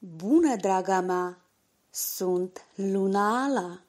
Bună, draga mea! Sunt Luna Ala!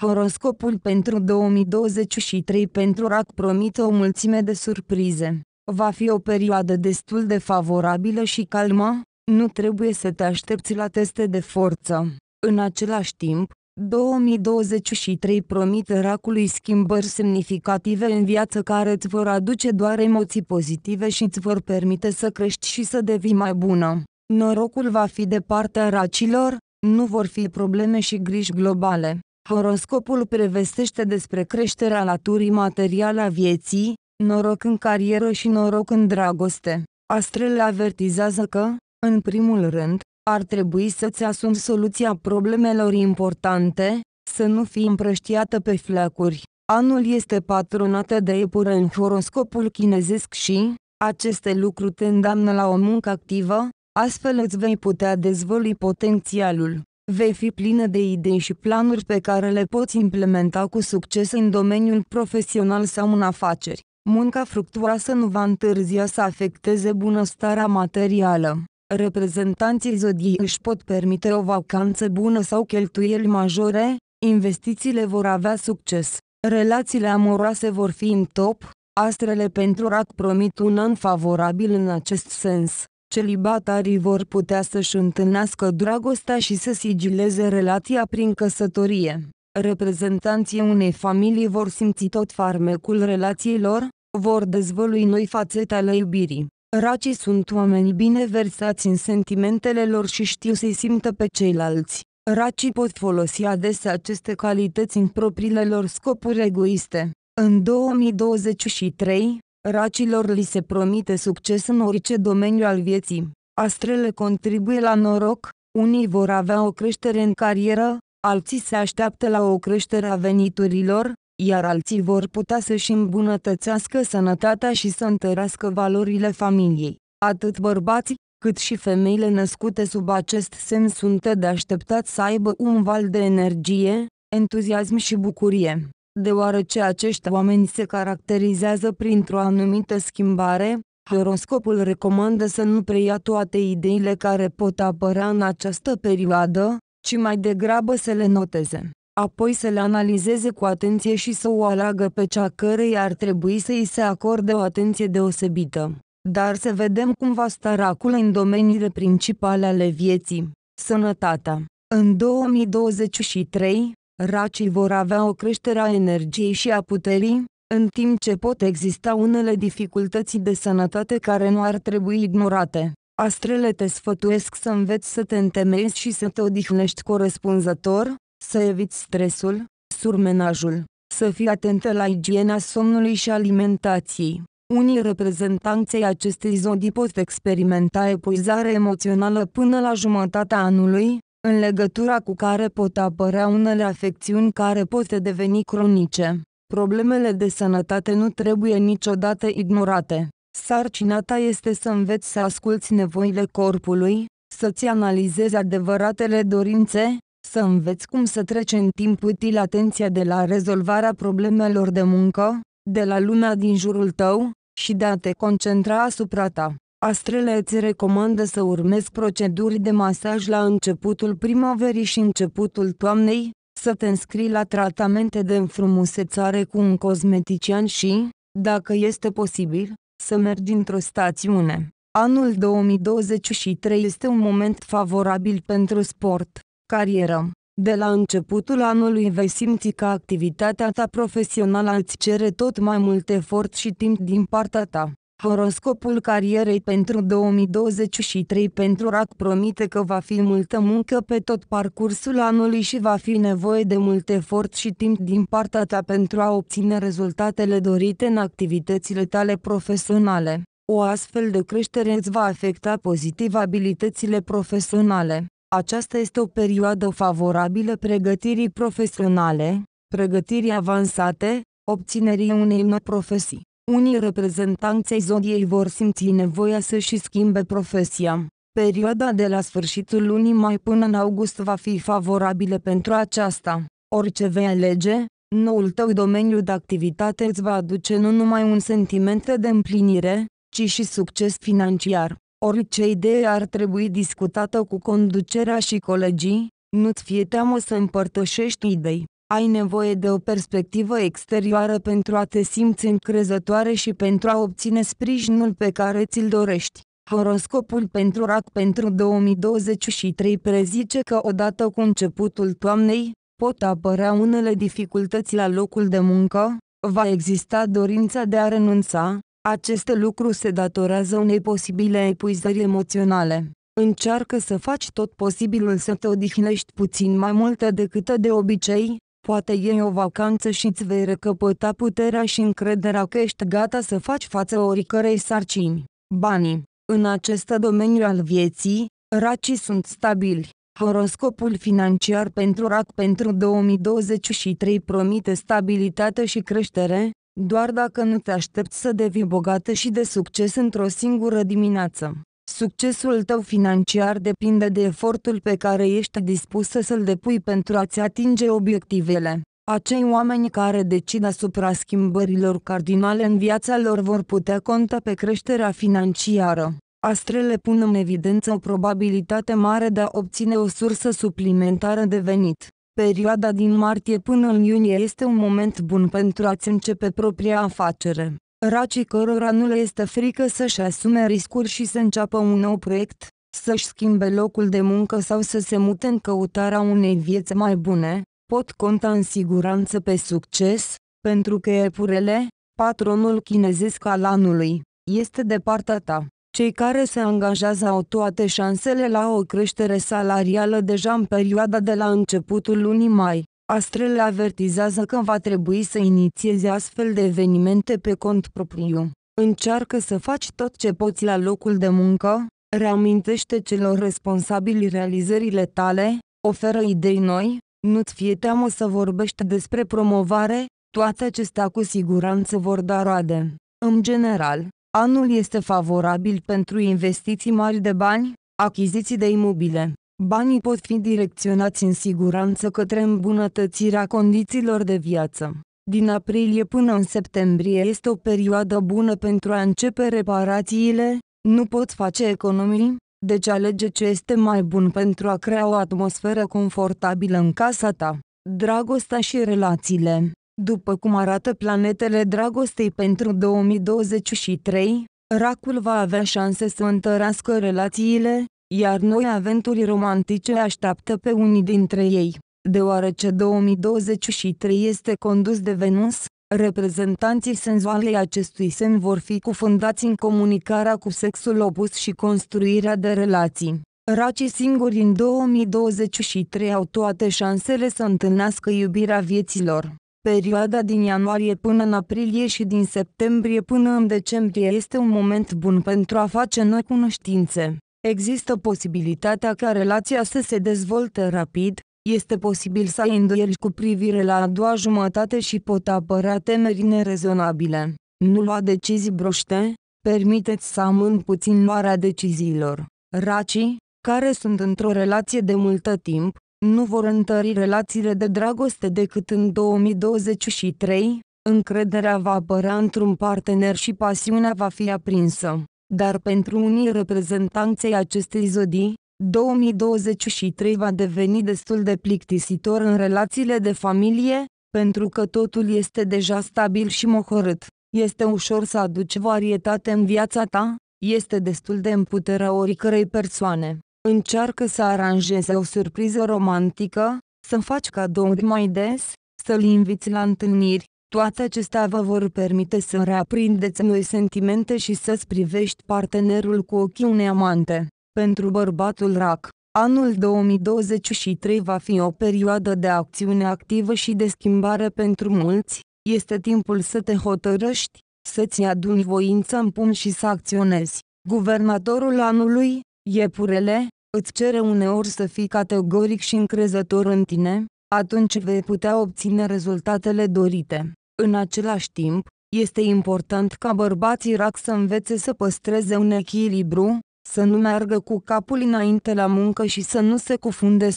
Horoscopul pentru 2023 pentru RAC promite o mulțime de surprize. Va fi o perioadă destul de favorabilă și calmă, nu trebuie să te aștepți la teste de forță. În același timp, 2023 promit racului schimbări semnificative în viață care îți vor aduce doar emoții pozitive și îți vor permite să crești și să devii mai bună. Norocul va fi de partea racilor, nu vor fi probleme și griji globale. Horoscopul prevestește despre creșterea laturii materiale a vieții, noroc în carieră și noroc în dragoste. Astrele avertizează că, în primul rând, ar trebui să-ți asumi soluția problemelor importante, să nu fii împrăștiată pe flacuri. Anul este patronată de epură în horoscopul chinezesc și, aceste lucruri te îndamnă la o muncă activă, astfel îți vei putea dezvălui potențialul. Vei fi plină de idei și planuri pe care le poți implementa cu succes în domeniul profesional sau în afaceri. Munca fructuoasă nu va întârzia să afecteze bunăstarea materială reprezentanții zodiei își pot permite o vacanță bună sau cheltuieli majore, investițiile vor avea succes, relațiile amoroase vor fi în top, astrele pentru rac promit un an favorabil în acest sens. Celibatarii vor putea să-și întâlnească dragostea și să sigileze relația prin căsătorie. Reprezentanții unei familii vor simți tot farmecul relațiilor, vor dezvălui noi fațete ale iubirii. Racii sunt oameni bine versați în sentimentele lor și știu să-i simtă pe ceilalți. Racii pot folosi adesea aceste calități în propriile lor scopuri egoiste. În 2023, racilor li se promite succes în orice domeniu al vieții. Astrele contribuie la noroc, unii vor avea o creștere în carieră, alții se așteaptă la o creștere a veniturilor, iar alții vor putea să-și îmbunătățească sănătatea și să întărească valorile familiei. Atât bărbații, cât și femeile născute sub acest semn sunt de așteptat să aibă un val de energie, entuziasm și bucurie. Deoarece acești oameni se caracterizează printr-o anumită schimbare, horoscopul recomandă să nu preia toate ideile care pot apărea în această perioadă, ci mai degrabă să le noteze apoi să le analizeze cu atenție și să o aleagă pe cea cărei ar trebui să îi se acorde o atenție deosebită. Dar să vedem cum va sta racul în domeniile principale ale vieții. Sănătatea. În 2023, racii vor avea o creștere a energiei și a puterii, în timp ce pot exista unele dificultăți de sănătate care nu ar trebui ignorate. Astrele te sfătuiesc să înveți să te întemeiezi și să te odihnești corespunzător, să eviți stresul, surmenajul, să fii atentă la igiena somnului și alimentației. Unii reprezentanței acestei zodii pot experimenta epuizare emoțională până la jumătatea anului, în legătura cu care pot apărea unele afecțiuni care pot deveni cronice. Problemele de sănătate nu trebuie niciodată ignorate. Sarcina ta este să înveți să asculți nevoile corpului, să-ți analizezi adevăratele dorințe, să înveți cum să treci în timp util atenția de la rezolvarea problemelor de muncă, de la lumea din jurul tău, și de a te concentra asupra ta. Astrele îți recomandă să urmezi proceduri de masaj la începutul primăverii și începutul toamnei, să te înscrii la tratamente de înfrumusețare cu un cosmetician și, dacă este posibil, să mergi într-o stațiune. Anul 2023 este un moment favorabil pentru sport carieră. De la începutul anului vei simți că activitatea ta profesională îți cere tot mai mult efort și timp din partea ta. Horoscopul carierei pentru 2023 pentru RAC promite că va fi multă muncă pe tot parcursul anului și va fi nevoie de mult efort și timp din partea ta pentru a obține rezultatele dorite în activitățile tale profesionale. O astfel de creștere îți va afecta pozitiv abilitățile profesionale. Aceasta este o perioadă favorabilă pregătirii profesionale, pregătirii avansate, obținerii unei noi profesii. Unii reprezentanței zodiei vor simți nevoia să-și schimbe profesia. Perioada de la sfârșitul lunii mai până în august va fi favorabilă pentru aceasta. Orice vei alege, noul tău domeniu de activitate îți va aduce nu numai un sentiment de împlinire, ci și succes financiar. Orice idee ar trebui discutată cu conducerea și colegii, nu-ți fie teamă să împărtășești idei. Ai nevoie de o perspectivă exterioară pentru a te simți încrezătoare și pentru a obține sprijinul pe care ți-l dorești. Horoscopul pentru rac pentru 2023 prezice că odată cu începutul toamnei, pot apărea unele dificultăți la locul de muncă, va exista dorința de a renunța, acest lucru se datorează unei posibile epuizări emoționale. Încearcă să faci tot posibilul să te odihnești puțin mai mult decât de obicei, poate iei o vacanță și îți vei recăpăta puterea și încrederea că ești gata să faci față oricărei sarcini. Banii În acest domeniu al vieții, racii sunt stabili. Horoscopul financiar pentru RAC pentru 2023 promite stabilitate și creștere, doar dacă nu te aștepți să devii bogată și de succes într-o singură dimineață. Succesul tău financiar depinde de efortul pe care ești dispusă să-l depui pentru a-ți atinge obiectivele. Acei oameni care decid asupra schimbărilor cardinale în viața lor vor putea conta pe creșterea financiară. Astrele pun în evidență o probabilitate mare de a obține o sursă suplimentară de venit. Perioada din martie până în iunie este un moment bun pentru a-ți începe propria afacere. Racii cărora nu le este frică să-și asume riscuri și să înceapă un nou proiect, să-și schimbe locul de muncă sau să se mute în căutarea unei vieți mai bune, pot conta în siguranță pe succes, pentru că e purele, patronul chinezesc al anului, este de partea ta. Cei care se angajează au toate șansele la o creștere salarială deja în perioada de la începutul lunii mai. Astrele avertizează că va trebui să inițieze astfel de evenimente pe cont propriu. Încearcă să faci tot ce poți la locul de muncă, reamintește celor responsabili realizările tale, oferă idei noi, nu-ți fie teamă să vorbești despre promovare, toate acestea cu siguranță vor da roade. În general, Anul este favorabil pentru investiții mari de bani, achiziții de imobile. Banii pot fi direcționați în siguranță către îmbunătățirea condițiilor de viață. Din aprilie până în septembrie este o perioadă bună pentru a începe reparațiile, nu poți face economii, deci alege ce este mai bun pentru a crea o atmosferă confortabilă în casa ta. Dragostea și relațiile după cum arată planetele dragostei pentru 2023, racul va avea șanse să întărească relațiile, iar noi aventuri romantice așteaptă pe unii dintre ei. Deoarece 2023 este condus de Venus, reprezentanții senzualei acestui semn vor fi cufundați în comunicarea cu sexul opus și construirea de relații. Racii singuri în 2023 au toate șansele să întâlnească iubirea vieților. Perioada din ianuarie până în aprilie și din septembrie până în decembrie este un moment bun pentru a face noi cunoștințe. Există posibilitatea ca relația să se dezvolte rapid, este posibil să ai îndoieli cu privire la a doua jumătate și pot apărea temeri nerezonabile. Nu lua decizii broște, permiteți să amân puțin luarea deciziilor. Racii, care sunt într-o relație de multă timp, nu vor întări relațiile de dragoste decât în 2023, încrederea va apărea într-un partener și pasiunea va fi aprinsă. Dar pentru unii reprezentanței acestei zodii, 2023 va deveni destul de plictisitor în relațiile de familie, pentru că totul este deja stabil și mohorât. Este ușor să aduci varietate în viața ta, este destul de împuterea oricărei persoane. Încearcă să aranjeze o surpriză romantică, să faci cadouri mai des, să-l inviți la întâlniri. Toate acestea vă vor permite să reaprindeți noi sentimente și să-ți privești partenerul cu ochii unei amante. Pentru bărbatul rac, anul 2023 va fi o perioadă de acțiune activă și de schimbare pentru mulți. Este timpul să te hotărăști, să-ți aduni voința în pumn și să acționezi. Guvernatorul anului, Iepurele, îți cere uneori să fii categoric și încrezător în tine, atunci vei putea obține rezultatele dorite. În același timp, este important ca bărbații rac să învețe să păstreze un echilibru, să nu meargă cu capul înainte la muncă și să nu se cufunde 100%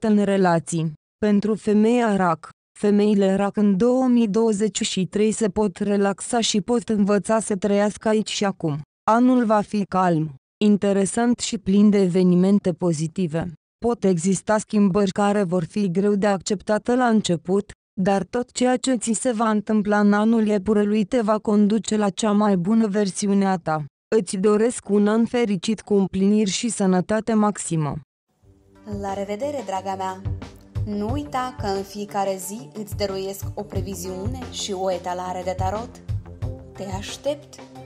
în relații. Pentru femeia rac, femeile rac în 2023 se pot relaxa și pot învăța să trăiască aici și acum. Anul va fi calm, interesant și plin de evenimente pozitive. Pot exista schimbări care vor fi greu de acceptate la început, dar tot ceea ce ți se va întâmpla în anul iepurelui te va conduce la cea mai bună versiune a ta. Îți doresc un an fericit cu împliniri și sănătate maximă. La revedere, draga mea! Nu uita că în fiecare zi îți dăruiesc o previziune și o etalare de tarot. Te aștept!